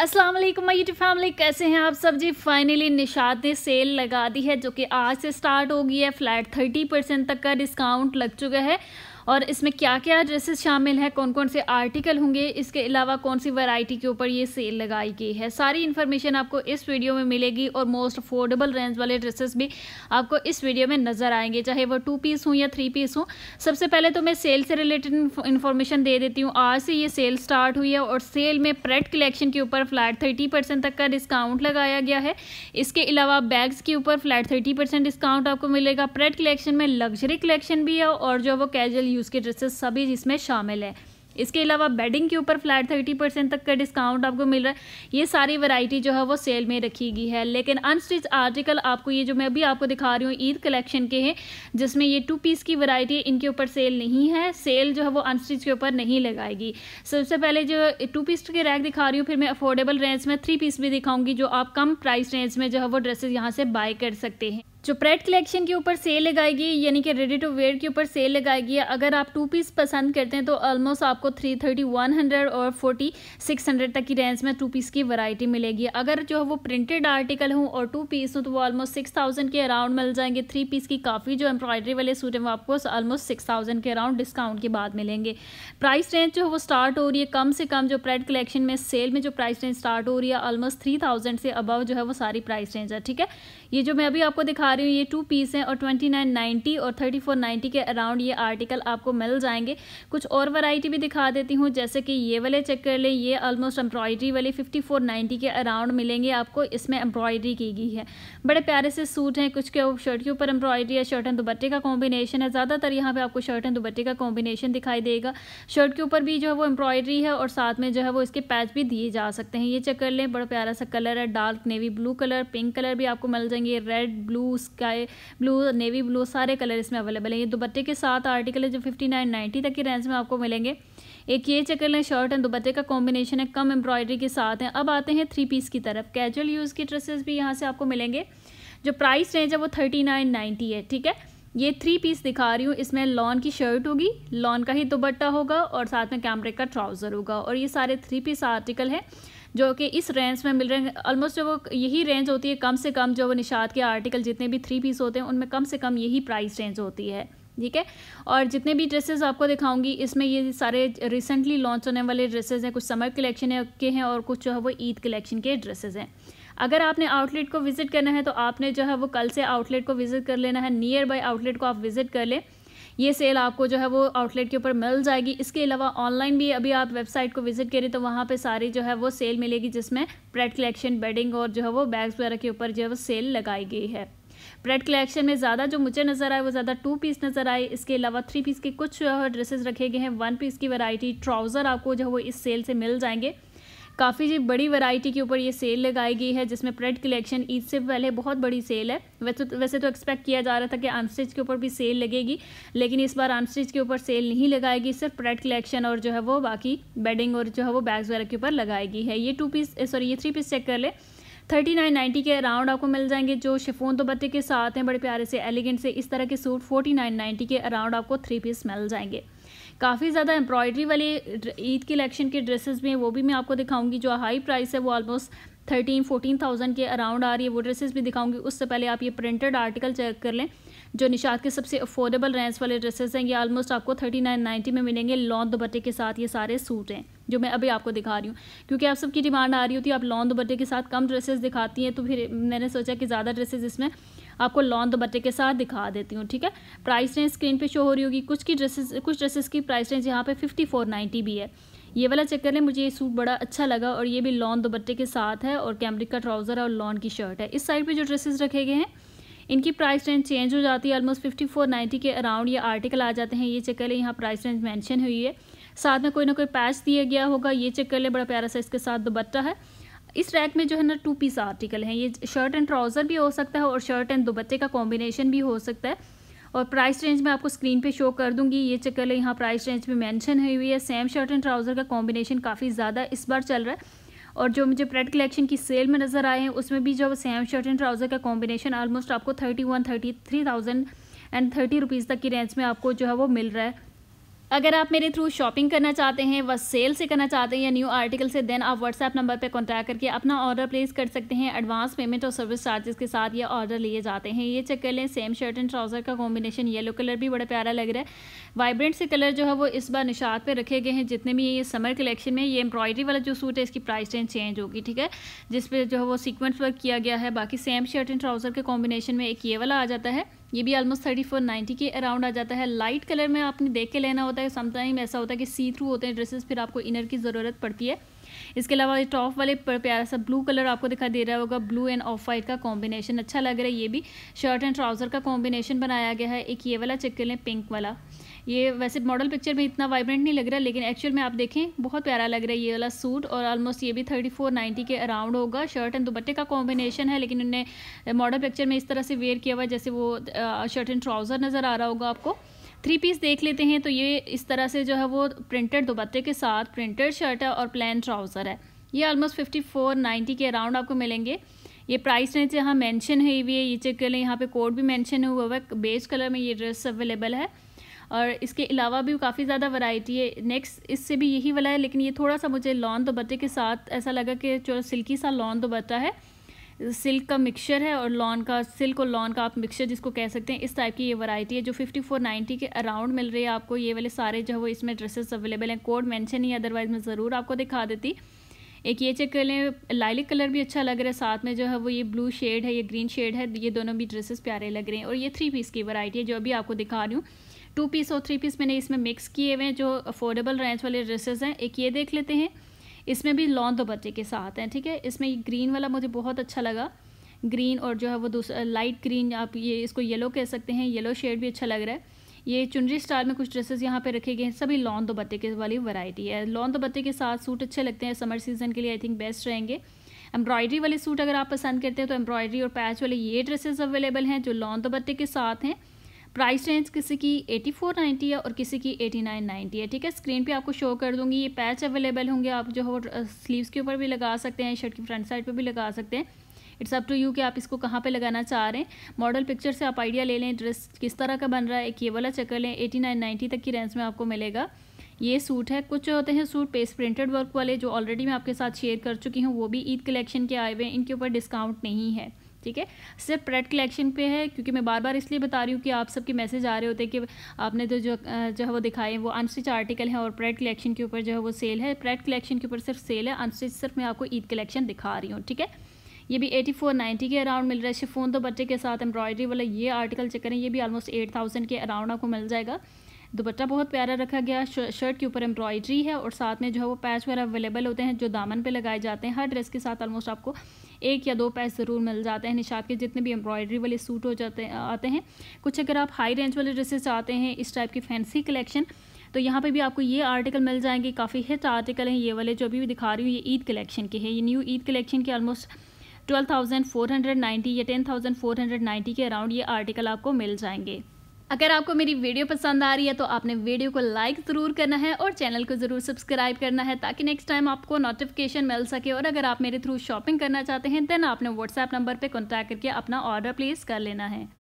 अस्सलाम वालेकुम my YouTube family कैसे हैं आप सब जी फाइनली निशात ने सेल लगा दी है जो कि आज से स्टार्ट हो गई है फ्लैट थर्टी परसेंट तक का डिस्काउंट लग चुका है और इसमें क्या क्या ड्रेसेस शामिल हैं कौन कौन से आर्टिकल होंगे इसके अलावा कौन सी वैरायटी के ऊपर ये सेल लगाई गई है सारी इन्फॉर्मेशन आपको इस वीडियो में मिलेगी और मोस्ट अफोर्डेबल रेंज वाले ड्रेसेस भी आपको इस वीडियो में नज़र आएंगे चाहे वो टू पीस हों या थ्री पीस हों सबसे पहले तो मैं सेल से रिलेटेड इन्फॉर्मेशन दे देती हूँ आज से ये सेल स्टार्ट हुई है और सेल में प्रेट कलेक्शन के ऊपर फ्लैट थर्टी परसेंट तक का डिस्काउंट लगाया गया है इसके अलावा बैग्स के ऊपर फ्लैट थर्टी परसेंट डिस्काउंट आपको मिलेगा प्रेट कलेक्शन में लग्जरी कलेक्शन भी है और जो वो कैजुअल यूज़ के ड्रेसेस सभी इसमें शामिल है इसके अलावा बेडिंग के ऊपर फ्लैट थर्टी परसेंट तक का डिस्काउंट आपको मिल रहा है ये सारी वैरायटी जो है वो सेल में रखी गई है लेकिन अनस्टिच आर्टिकल आपको ये जो मैं अभी आपको दिखा रही हूँ ईद कलेक्शन के हैं जिसमें ये टू पीस की वैरायटी इनके ऊपर सेल नहीं है सेल जो है वो अनस्टिच के ऊपर नहीं लगाएगी सबसे पहले जो टू पीस के रैक दिखा रही हूँ फिर मैं अफोर्डेबल रेंज में थ्री पीस भी दिखाऊंगी जो आप कम प्राइस रेंज में जो है वो ड्रेसेस यहाँ से बाय कर सकते हैं जो प्रेट कलेक्शन के ऊपर सेल लगाएगी यानी कि रेडी टू वेयर के ऊपर सेल लगाएगी अगर आप टू पीस पसंद करते हैं तो ऑलमोस्ट आपको थ्री थर्टी वन हंड्रेड और फोर्टी सिक्स हंड्रेड तक की रेंज में टू पीस की वैरायटी मिलेगी अगर जो है वो प्रिंटेड आर्टिकल हो और टू पीस हो तो वो ऑलमोस्ट सिक्स थाउजेंड के अराउंड मिल जाएंगे थ्री पीस की काफ़ी जो एम्ब्रॉयडरी वाले सूट हैं वो आपको ऑलमोस्ट सिक्स थाउजेंड के अराउंड डिस्काउंट के बाद मिलेंगे प्राइस रेंज जो है वो स्टार्ट हो रही है कम से कम जो प्रेड कलेक्शन में सेल में जो प्राइस रेंज स्टार्ट हो रही है ऑलमोस्ट थ्री थाउजेंड से अबव जो है वो सारी प्राइस रेंज है ठीक है ये जो मैं अभी आपको दिखा रही हूँ ये टू पीस हैं और ट्वेंटी नाइन नाइन्टी और थर्टी फोर नाइन्टी के अराउंड ये आर्टिकल आपको मिल जाएंगे कुछ और वैरायटी भी दिखा देती हूँ जैसे कि ये वाले चेक कर लें ये ऑलमोस्ट एम्ब्रॉयडरी वाले फिफ्टी फोर नाइन्टी के अराउंड मिलेंगे आपको इसमें एम्ब्रॉयडरी की गई है बड़े प्यारे से सूट हैं कुछ के शर्ट के ऊपर एम्ब्रॉयडरी है शर्ट एंड दुपट्टे का कॉम्बिनेशन है ज़्यादातर यहाँ पर आपको शर्ट एंड दुपट्टे का कॉम्बिनेशन दिखाई देगा शर्ट के ऊपर भी जो है वो एम्ब्रॉयडरी है और साथ में जो है वो इसके पैच भी दिए जा सकते हैं ये चेक कर लें बड़ा प्यारा सा कलर है dark navy blue colour pink colour भी आपको मिल जाएंगे red blue sky blue navy blue सारे कलर इसमें अवेलेबल हैं ये दुपट्टे के साथ आर्टिकल है जो फिफ्टी नाइन नाइन्टी तक की रेंज में आपको मिलेंगे एक ये चेक है शर्ट एंड दुपट्टे का कॉम्बिनेशन है कम एम्ब्रॉयडरी के साथ है अब आते हैं थ्री पीस की तरफ कैजुअल यूज़ की ड्रेसेस भी यहाँ से आपको मिलेंगे जो प्राइस रेंज है वो थर्टी नाइन नाइन्टी है ठीक है ये थ्री पीस दिखा रही हूँ इसमें लॉन की शर्ट होगी लॉन का ही दुपट्टा होगा और साथ में कैमरे का ट्राउज़र होगा और ये सारे थ्री पीस आर्टिकल है जो कि इस रेंज में मिल रहे हैं ऑलमोस्ट वो यही रेंज होती है कम से कम जो निषाद के आर्टिकल जितने भी थ्री पीस होते हैं उनमें कम से कम यही प्राइस रेंज होती है ठीक है और जितने भी ड्रेसेस आपको दिखाऊंगी इसमें ये सारे रिसेंटली लॉन्च होने वाले ड्रेसेस हैं कुछ समर कलेक्शन के हैं और कुछ जो है वो ईद कलेक्शन के ड्रेसेस हैं अगर आपने आउटलेट को विज़िट करना है तो आपने जो है वो कल से आउटलेट को विज़िट कर लेना है नियर बाई आउटलेट को आप विज़िट कर लें ये सेल आपको जो है वो आउटलेट के ऊपर मिल जाएगी इसके अलावा ऑनलाइन भी अभी आप वेबसाइट को विजिट करें तो वहाँ पर सारी जो है वो सेल मिलेगी जिसमें ब्रेड कलेक्शन बेडिंग और जो है वो बैग्स वगैरह के ऊपर जो है वो सेल लगाई गई है ब्रेड कलेक्शन में ज़्यादा जो मुझे नज़र आए वो ज़्यादा टू पीस नज़र आए इसके अलावा थ्री पीस के कुछ ड्रेसेस रखे गए हैं वन पीस की वैरायटी ट्राउज़र आपको जो है वो इस सेल से मिल जाएंगे काफ़ी जी बड़ी वैरायटी के ऊपर ये सेल लगाई गई है जिसमें प्रेड कलेक्शन ईद से पहले बहुत बड़ी सेल है वैसे तो, वैसे तो एक्सपेक्ट किया जा रहा था कि आर्मस्टिच के ऊपर भी सेल लगेगी लेकिन इस बार आर्मस्टिच के ऊपर सेल नहीं लगाएगी सिर्फ प्रेड कलेक्शन और जो है वो बाकी बेडिंग और जो है वो बैग्स वगैरह के ऊपर लगाएगी है ये टू पीस सॉरी ये थ्री पीस चेक कर ले थर्टी नाइन नाइन्टी के अराउंड आपको मिल जाएंगे जो शिफोन बत्ते के साथ हैं बड़े प्यारे से एलिगेंट से इस तरह के सूट फोर्टी नाइन नाइन्टी के अराउंड आपको थ्री पीस मिल जाएंगे काफ़ी ज़्यादा एम्ब्रॉयडरी वाले ईद के इलेक्शन के ड्रेसेस भी हैं वो भी मैं आपको दिखाऊंगी जो हाई प्राइस है वो ऑलमोस्ट थर्टीन फोर्टीन थाउजेंड के अराउंड आ रही है वो ड्रेसेस भी दिखाऊंगी उससे पहले आप ये प्रिंटेड आर्टिकल चेक कर लें जो निशात के सबसे अफोर्डेबल रेंज वाले ड्रेसेस हैं ये ऑलमोस्ट आपको थर्टी नाइन नाइन्टी में मिलेंगे लॉन्ग दुपट्टे के साथ ये सारे सूट हैं जो मैं अभी आपको दिखा रही हूँ क्योंकि आप सबकी डिमांड आ रही होती है आप लॉन दुपट्टे के साथ कम ड्रेसेस दिखाती हैं तो फिर मैंने सोचा कि ज़्यादा ड्रेसेस इसमें आपको लॉन दुपट्टे के साथ दिखा देती हूँ ठीक है प्राइस रेंज स्क्रीन पे शो हो रही होगी कुछ की ड्रेसेस कुछ ड्रेसेस की प्राइस रेंज यहाँ पे फिफ्टी फोर नाइन्टी भी है ये वाला चेक कर लें मुझे ये सूट बड़ा अच्छा लगा और ये भी लॉन दुपट्टे के साथ है और कैमरिक का ट्राउज़र है और लॉन की शर्ट है इस साइड पर जो ड्रेसेस रखे गए हैं इनकी प्राइस रेंज चेंज हो जाती है ऑलमोस्ट फिफ्टी फोर नाइन्टी के अराउंड ये आर्टिकल आ जाते हैं ये चेक कर लें यहाँ प्राइस रेंज मैंशन हुई है साथ में कोई ना कोई पैच दिया गया होगा ये चेक कर लें बड़ा प्यारा सा इसके साथ दुपट्टा है इस रैक में जो है ना टू पीस आर्टिकल हैं ये शर्ट एंड ट्राउज़र भी हो सकता है और शर्ट एंड दोपट्टे का कॉम्बिनेशन भी हो सकता है और प्राइस रेंज में आपको स्क्रीन पे शो कर दूंगी ये चक्कर यहाँ प्राइस रेंज में मेंशन हुई हुई है सेम शर्ट एंड ट्राउज़र का कॉम्बिनेशन काफ़ी ज़्यादा इस बार चल रहा है और जो मुझे प्रेड कलेक्शन की सेल में नज़र आए हैं उसमें भी जो सेम शर्ट एंड ट्राउज़र का कॉम्बिनेशन आलमोस्ट आपको thirty one thirty three thousand and thirty rupees तक की रेंज में आपको जो है वो मिल रहा है अगर आप मेरे थ्रू शॉपिंग करना चाहते हैं व सेल से करना चाहते हैं या न्यू आर्टिकल से देन आप व्हाट्सएप नंबर पर कॉन्टैक्ट करके अपना ऑर्डर प्लेस कर सकते हैं एडवांस पेमेंट और सर्विस चार्जेस के साथ ये ऑर्डर लिए जाते हैं ये चेक कर लें सेम शर्ट एंड ट्राउज़र का कॉम्बिनेशन येलो कलर भी बड़ा प्यारा लग रहा है वाइब्रेंट से कलर जो है वो इस बार निशात पर रखे गए हैं जितने भी ये समर कलेक्शन में ये एम्ब्रॉयडरी वाला जो सूट है इसकी प्राइस रेंज चेंज होगी ठीक है जिसपे जो है वो सीक्वेंस वर्क किया गया है बाकी सेम शर्ट एंड ट्राउज़र के कॉम्बिनेशन में एक ये वाला आ जाता है ये भी ऑलमोस्ट थर्टी फोर नाइन्टी के अराउंड आ जाता है लाइट कलर में आपने देख के लेना होता है समटाइम ऐसा होता है कि सी थ्रू होते हैं ड्रेसेस फिर आपको इनर की ज़रूरत पड़ती है इसके अलावा ये टॉप वाले पर प्यारा सा ब्लू कलर आपको दिखाई दे रहा होगा ब्लू एंड ऑफ वाइट का कॉम्बिनेशन अच्छा लग रहा है ये भी शर्ट एंड ट्राउज़र का कॉम्बिनेशन बनाया गया है एक ये वाला चेक कर लें पिंक वाला ये वैसे मॉडल पिक्चर में इतना वाइब्रेंट नहीं लग रहा लेकिन एक्चुअल में आप देखें बहुत प्यारा लग रहा है ये वाला सूट और ऑलमोस्ट ये भी थर्टी फोर नाइन्टी के अराउंड होगा शर्ट एंड दुपट्टे का कॉम्बिनेशन है लेकिन उन्हें मॉडल पिक्चर में इस तरह से वेयर किया हुआ जैसे वो शर्ट एंड ट्राउज़र नज़र आ रहा होगा आपको थ्री पीस देख लेते हैं तो ये इस तरह से जो है वो प्रिंटेड दुपट्टे के साथ प्रिंटेड शर्ट है और प्लान ट्राउज़र है ये ऑलमोस्ट फिफ्टी फोर नाइन्टी के अराउंड आपको मिलेंगे ये प्राइस रेंज यहाँ मेंशन है है ये चेक कर लें यहाँ पे कोड भी मेंशन हुआ हुआ है बेस कलर में ये ड्रेस अवेलेबल है और इसके अलावा भी काफ़ी ज़्यादा वैरायटी है नेक्स्ट इससे भी यही वाला है लेकिन ये थोड़ा सा मुझे लॉन दुपट्टे के साथ ऐसा लगा कि जो सिल्की सा लॉन दुपट्टा है सिल्क का मिक्सचर है और लॉन का सिल्क और लॉन का आप मिक्सचर जिसको कह सकते हैं इस टाइप की ये वैरायटी है जो 5490 के अराउंड मिल रही है आपको ये वाले सारे जो है वो इसमें ड्रेसेस अवेलेबल हैं कोड मेंशन ही अदरवाइज मैं ज़रूर आपको दिखा देती एक ये चेक कर लें लाइलिक कलर भी अच्छा लग रहा है साथ में जो है वो ये ब्लू शेड है ये ग्रीन शेड है ये दोनों भी ड्रेसेस प्यारे लग रहे हैं और ये थ्री पीस की वरायटी है जो अभी आपको दिखा रही हूँ टू पीस और थ्री पीस मैंने इसमें मिक्स किए हुए हैं जो अफोर्डेबल रेंज वाले ड्रेसेस हैं एक ये देख लेते हैं इसमें भी लॉन दुपट्टे के साथ हैं ठीक है इसमें ये ग्रीन वाला मुझे बहुत अच्छा लगा ग्रीन और जो है वो दूसरा लाइट ग्रीन आप ये इसको येलो कह सकते हैं येलो शेड भी अच्छा लग रहा है ये चुनरी स्टाइल में कुछ ड्रेसेस यहाँ पे रखे गए हैं सभी लॉन दुपट्टे के वाली वैरायटी है लॉन् दुपट्टे के साथ सूट अच्छे लगते हैं समर सीजन के लिए आई थिंक बेस्ट रहेंगे एम्ब्रॉयडरी वाले सूट अगर आप पसंद करते हैं तो एम्ब्रॉयडरी और पैच वाले ये ड्रेसेस अवेलेबल हैं जो लॉन दुपट्टे के साथ हैं प्राइस रेंज किसी की एटी फोर नाइन्टी है और किसी की एटी नाइन है ठीक है स्क्रीन पे आपको शो कर दूंगी ये पैच अवेलेबल होंगे आप जो हो स्लीव्स के ऊपर भी लगा सकते हैं शर्ट की फ्रंट साइड पर भी लगा सकते हैं इट्स अप टू यू कि आप इसको कहाँ पे लगाना चाह रहे हैं मॉडल पिक्चर से आप आइडिया ले लें ड्रेस किस तरह का बन रहा है एक ये वाला चक्कर लें एटी नाइन नाइन्टी तक की रेंज में आपको मिलेगा ये सूट है कुछ होते हैं सूट पेस प्रिंटेड वर्क वाले जो ऑलरेडी मैं आपके साथ शेयर कर चुकी हूँ वो भी ईद कलेक्शन के आए हुए हैं इनके ऊपर डिस्काउंट नहीं है ठीक है सिर्फ प्रेड कलेक्शन पे है क्योंकि मैं बार बार इसलिए बता रही हूँ कि आप सबके मैसेज आ रहे होते हैं कि आपने तो जो जो है वो दिखाए वो अनस्टिच आर्टिकल है और प्रेड कलेक्शन के ऊपर जो है वो सेल है प्रेट कलेक्शन के ऊपर सिर्फ सेल है अनस्टिच सिर्फ मैं आपको ईद कलेक्शन दिखा रही हूँ ठीक है ये भी एटी फोर नाइन्टी के अराउंड मिल रहा है शिफोन तो बच्चे के साथ एम्ब्रॉयडरी वाला ये आर्टिकल चेक करें ये भी ऑलमोस्ट एट थाउजेंड के अराउंड आपको मिल जाएगा दुपट्टा बहुत प्यारा रखा गया शर्ट के ऊपर एम्ब्रॉयडरी है और साथ में जो है वो पैच वगैरह अवेलेबल होते हैं जो दामन पे लगाए जाते हैं हर ड्रेस के साथ ऑलमोस्ट आपको एक या दो पैस ज़रूर मिल जाते हैं निशात के जितने भी एम्ब्रॉयडरी वाले सूट हो जाते आते हैं कुछ अगर आप हाई रेंज वाले ड्रेसेस चाहते हैं इस टाइप की फैंसी कलेक्शन तो यहाँ पे भी आपको ये आर्टिकल मिल जाएंगे काफ़ी हिट आर्टिकल हैं ये वाले जो अभी भी दिखा रही हूँ ये ईद कलेक्शन के हैं ये न्यू ईद कलेक्शन के almost twelve thousand four hundred ninety या ten thousand four hundred ninety के अराउंड ये आर्टिकल आपको मिल जाएंगे अगर आपको मेरी वीडियो पसंद आ रही है तो आपने वीडियो को लाइक ज़रूर करना है और चैनल को ज़रूर सब्सक्राइब करना है ताकि नेक्स्ट टाइम आपको नोटिफिकेशन मिल सके और अगर आप मेरे थ्रू शॉपिंग करना चाहते हैं देन आपने व्हाट्सएप नंबर पर कॉन्टैक्ट करके अपना ऑर्डर प्लेस कर लेना है